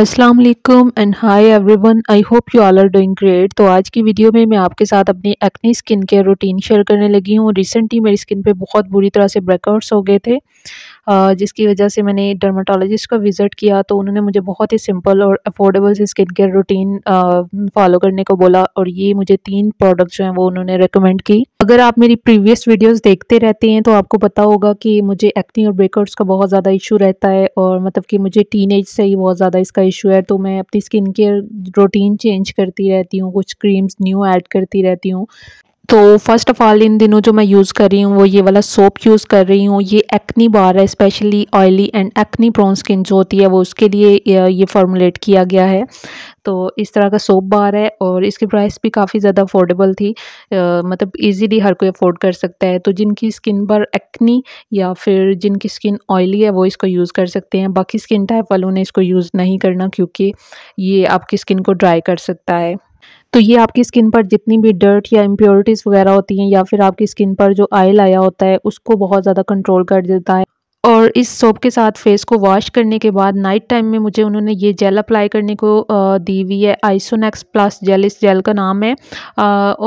अस्सलाम वालेकुम and hi everyone I hope you all are doing great तो आज की वीडियो में मैं आपके साथ अपनी acne skin care routine share करने लगी हूँ रिसेंटली मेरी स्किन पे बहुत बुरी तरह से ब्रेकआउट्स हो गए थे जिसकी वजह से मैंने डर्माटोलॉजिस्ट का विज़िट किया तो उन्होंने मुझे बहुत ही सिंपल और अफोर्डेबल से स्किन केयर रूटीन फॉलो करने को बोला और ये मुझे तीन प्रोडक्ट जो हैं वो उन्होंने रिकमेंड की अगर आप मेरी प्रीवियस वीडियोस देखते रहते हैं तो आपको पता होगा कि मुझे एक्टिंग और ब्रेकआउट्स का बहुत ज़्यादा इशू रहता है और मतलब कि मुझे टीन से ही बहुत ज़्यादा इसका इशू है तो मैं अपनी स्किन केयर रूटीन चेंज करती रहती हूँ कुछ क्रीम्स न्यू ऐड करती रहती हूँ तो फर्स्ट ऑफ़ ऑल इन दिनों जो मैं यूज़ कर रही हूँ वो ये वाला सोप यूज़ कर रही हूँ ये एक्नी बार है specially oily and acne prone skin जो होती है वो उसके लिए ये फॉर्मुलेट किया गया है तो इस तरह का सोप बार है और इसकी प्राइस भी काफ़ी ज़्यादा अफोर्डेबल थी आ, मतलब इजीली हर कोई अफोर्ड कर सकता है तो जिनकी स्किन पर एक्नी या फिर जिनकी स्किन ऑयली है वो इसको यूज़ कर सकते हैं बाकी स्किन टाइप वालों ने इसको यूज़ नहीं करना क्योंकि ये आपकी स्किन को ड्राई कर सकता है तो ये आपकी स्किन पर जितनी भी डर्ट या इम्प्योरिटीज़ वगैरह होती हैं या फिर आपकी स्किन पर जो आयल आया होता है उसको बहुत ज़्यादा कंट्रोल कर देता है और इस सोप के साथ फेस को वॉश करने के बाद नाइट टाइम में मुझे उन्होंने ये जेल अप्लाई करने को दी हुई है आइसोनेक्स प्लस जेल इस जेल का नाम है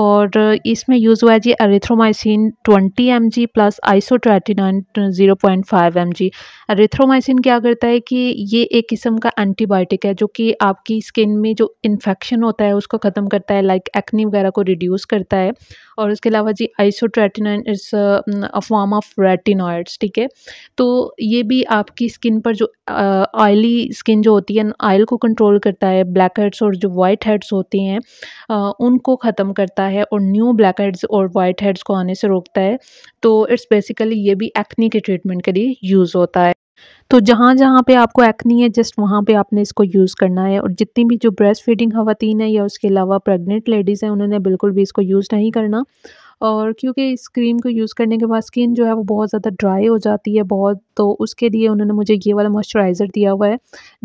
और इसमें यूज़ हुआ है जी erythromycin 20 M G plus nine zero point five M G erythromycin क्या करता है कि ये एक किस्म का एंटीबायोटिक है जो कि आपकी स्किन में जो इन्फेक्शन होता है उसको ख़त्म करता है लाइक एक्नी वगैरह को रिड्यूस करता है और उसके अलावा जी isotretinoin it's a form of retinoids ठीक है तो ये भी आपकी स्किन पर जो ऑयली uh, स्किन जो होती है ऑयल को कंट्रोल करता है ब्लैक हेड्स और जो वाइट हेड्स होती हैं uh, उनको ख़त्म करता है और न्यू ब्लैक हेड्स और वाइट हेड्स को आने से रोकता है तो इट्स बेसिकली ये भी एक्नी के ट्रीटमेंट के लिए यूज़ होता है तो जहाँ जहाँ पे आपको एक्नी है जस्ट वहाँ पे आपने इसको यूज़ करना है और जितनी भी जो ब्रेस्ट फीडिंग खातन है या उसके अलावा प्रेग्नेंट लेडीज़ हैं उन्होंने बिल्कुल भी इसको यूज़ नहीं करना और क्योंकि इस क्रीम को यूज़ करने के बाद स्किन जो है वो बहुत ज़्यादा ड्राई हो जाती है बहुत तो उसके लिए उन्होंने मुझे ये वाला मॉइस्चराइज़र दिया हुआ है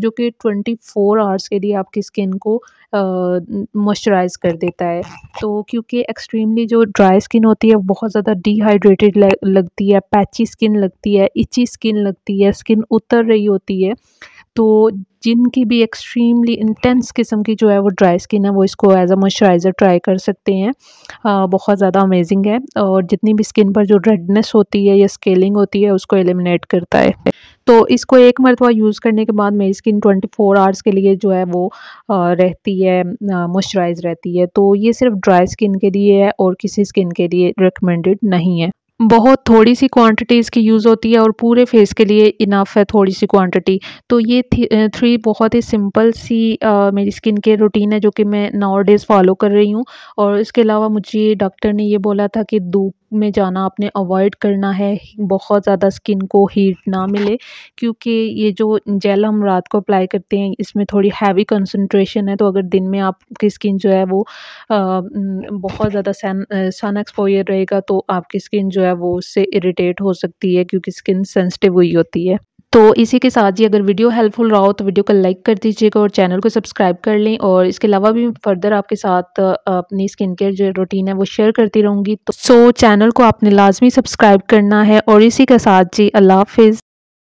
जो कि ट्वेंटी फ़ोर आवर्स के लिए आपकी स्किन को मॉइस्चराइज़ कर देता है तो क्योंकि एक्सट्रीमली जो ड्राई स्किन होती है बहुत ज़्यादा डिहाइड्रेटेड लगती है पैची स्किन लगती है इची स्किन लगती है स्किन उतर रही होती है तो जिनकी भी एक्सट्रीमली इंटेंस किस्म की जो है वो ड्राई स्किन है वो इसको एज अ मॉइस्चराइज़र ट्राई कर सकते हैं आ, बहुत ज़्यादा अमेजिंग है और जितनी भी स्किन पर जो रेडनेस होती है या स्केलिंग होती है उसको एलिमिनेट करता है तो इसको एक मरतबा यूज़ करने के बाद मेरी स्किन 24 फोर आवर्स के लिए जो है वो रहती है मॉइस्चराइज रहती है तो ये सिर्फ ड्राई स्किन के लिए है और किसी स्किन के लिए रिकमेंडेड नहीं है बहुत थोड़ी सी क्वांटिटी इसकी यूज़ होती है और पूरे फेस के लिए इनफ है थोड़ी सी क्वांटिटी तो ये थ्री बहुत ही सिंपल सी आ, मेरी स्किन के रूटीन है जो कि मैं नाउ डेज़ फॉलो कर रही हूँ और इसके अलावा मुझे डॉक्टर ने ये बोला था कि धूप में जाना आपने अवॉइड करना है बहुत ज़्यादा स्किन को हीट ना मिले क्योंकि ये जो जेल हम रात को अप्लाई करते हैं इसमें थोड़ी हैवी कंसनट्रेशन है तो अगर दिन में आपकी स्किन जो है वो आ, बहुत ज़्यादा सन सन एक्सपोयर रहेगा तो आपकी स्किन जो है वो उससे इरीटेट हो सकती है क्योंकि स्किन सेंसिटिव हुई होती है तो इसी के साथ ही अगर वीडियो हेल्पफुल रहा हो तो वीडियो को लाइक कर दीजिएगा और चैनल को सब्सक्राइब कर लें और इसके अलावा भी फर्दर आपके साथ अपनी स्किन केयर जो रूटीन है वो शेयर करती रहूँगी तो सो चैनल को आपने लाजमी सब्सक्राइब करना है और इसी के साथ जी अल्लाह हाफिज़